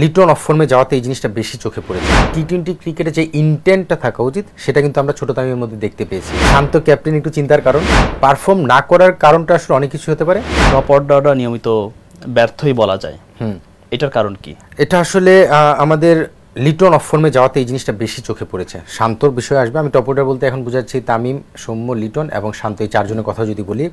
Liton of ফর্মে যাওয়াতে এই জিনিসটা বেশি চোখে পড়েছে টি টোয়েন্টি ক্রিকেটে যে ইন্টেন্টটা থাকা উচিত সেটা কিন্তু আমরা ছোট দামের মধ্যে দেখতে পেয়েছি শান্ত ক্যাপ্টেন একটু চিন্তার কারণ পারফর্ম না করার কারণটা আসলে অনেক কিছু হতে পারে টপ অর্ডারটা নিয়মিত ব্যর্থই বলা যায় হুম এটার কারণ কি এটা আসলে আমাদের লিটন অফ ফর্মে যাওয়াতে এই জিনিসটা বেশি চোখে পড়েছে শান্তর বিষয়ে আসবে আমি টপ অর্ডার বলতে এখন বুঝাচ্ছি তামিম সৌম্য লিটন এবং শান্ত এই চারজনের কথা যদি বলি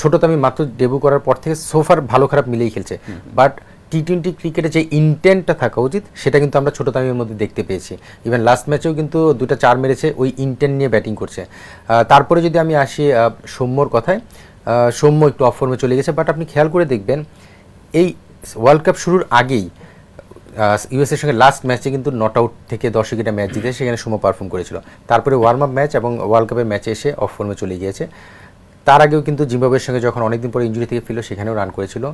ছোট তামিম মাত্র ডেবু করার পর থেকে সোফার ভালো খারাপ মিলেই খেলছে বাট টি টোয়েন্টি ক্রিকেটে যে ইন্টেন্টটা থাকা উচিত সেটা কিন্তু আমরা ছোটো তামিমের মধ্যে দেখতে পেয়েছি ইভেন লাস্ট ম্যাচেও কিন্তু দুটা চার মেরেছে ওই ইন্টেন্ট নিয়ে ব্যাটিং করছে তারপরে যদি আমি আসি সৌম্যর কথায় সৌম্য একটু অফ ফর্মে চলে গেছে বাট আপনি খেয়াল করে দেখবেন এই ওয়ার্ল্ড কাপ শুরুর আগেই ইউএসের সঙ্গে লাস্ট ম্যাচে কিন্তু নট আউট থেকে দশ উইকেটে ম্যাচ জিতে সেখানে সুমো পারফর্ম করেছিল তারপরে ওয়ার্ম আপ ম্যাচ এবং ওয়ার্ল্ড কাপের ম্যাচে এসে অফ ফর্মে চলে গিয়েছে তার আগেও কিন্তু জিম্বাবের সঙ্গে যখন অনেকদিন পরে ইঞ্জুরি থেকে ফিরল সেখানেও রান করেছিল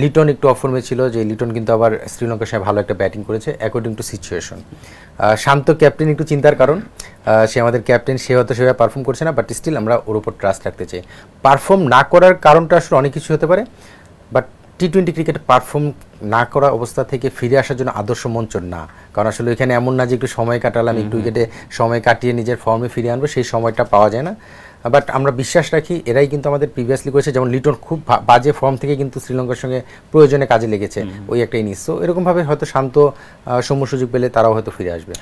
লিটন একটু অফর্মে ছিল যে লিটন কিন্তু আবার শ্রীলঙ্কার সঙ্গে ভালো একটা ব্যাটিং করেছে অ্যাকর্ডিং টু সিচুয়েশন শান্ত ক্যাপ্টেন একটু চিন্তার কারণ সে আমাদের ক্যাপ্টেন সে হয়তো সেভাবে পারফর্ম করছে না বাট স্টিল আমরা ওর উপর ট্রাস্ট রাখতে চাই পারফর্ম না করার কারণটা আসলে অনেক কিছু হতে পারে বাট টি টোয়েন্টি ক্রিকেটে পারফর্ম না করা অবস্থা থেকে ফিরে আসার জন্য আদর্শ মঞ্চ না কারণ আসলে এখানে এমন না যে একটু সময় কাটালাম একটু উইকেটে সময় কাটিয়ে নিজের ফর্মে ফিরে আনবো সেই সময়টা পাওয়া যায় না বাট আমরা বিশ্বাস রাখি এরাই কিন্তু আমাদের প্রিভিয়াসলি করেছে যেমন লিটন খুব বাজে ফর্ম থেকে কিন্তু শ্রীলঙ্কার সঙ্গে প্রয়োজনে কাজে লেগেছে ওই একটা ইনিংস তো এরকমভাবে হয়তো শান্ত সময় সুযোগ পেলে তারাও হয়তো ফিরে আসবে